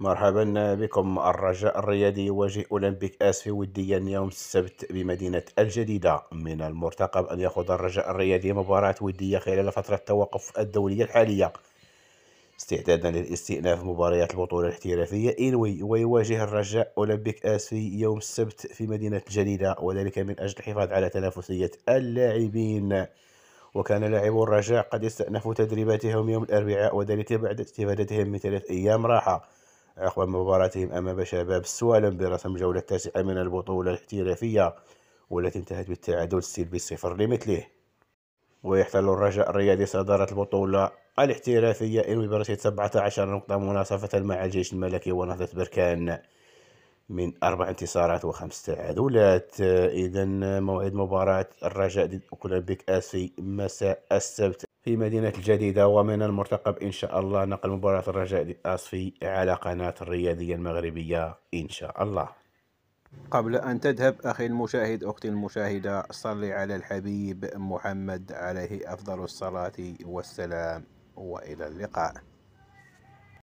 مرحبا بكم الرجاء الرياضي يواجه أولمبيك آسفي وديا يوم السبت بمدينة الجديدة من المرتقب أن يخوض الرجاء الرياضي مباراة ودية خلال فترة التوقف الدولية الحالية استعدادا للاستئناف مباريات البطولة الاحترافية إنوي ويواجه الرجاء أولمبيك آسفي يوم السبت في مدينة الجديدة وذلك من أجل الحفاظ على تنافسية اللاعبين وكان لاعبو الرجاء قد استأنفوا تدريباتهم يوم الأربعاء وذلك بعد استفادتهم من ثلاث أيام راحة عقب مباراتهم أمام شباب السوالم برسم الجولة التاسعة من البطولة الاحترافية والتي انتهت بالتعادل السلبي صفر لمثله ويحتل الرجاء الرياضي صدارة البطولة الاحترافية إن برشيد 17 نقطة مناصفة مع الجيش الملكي ونهضة بركان من أربع انتصارات وخمس تعادلات إذا موعد مباراة الرجاء ضد أولمبيك آسي مساء السبت في مدينة الجديدة ومن المرتقب إن شاء الله نقل مباراة الرجاء ضد آسفي على قناة الرياضية المغربية إن شاء الله قبل أن تذهب أخي المشاهد أختي المشاهدة صلي على الحبيب محمد عليه أفضل الصلاة والسلام وإلى اللقاء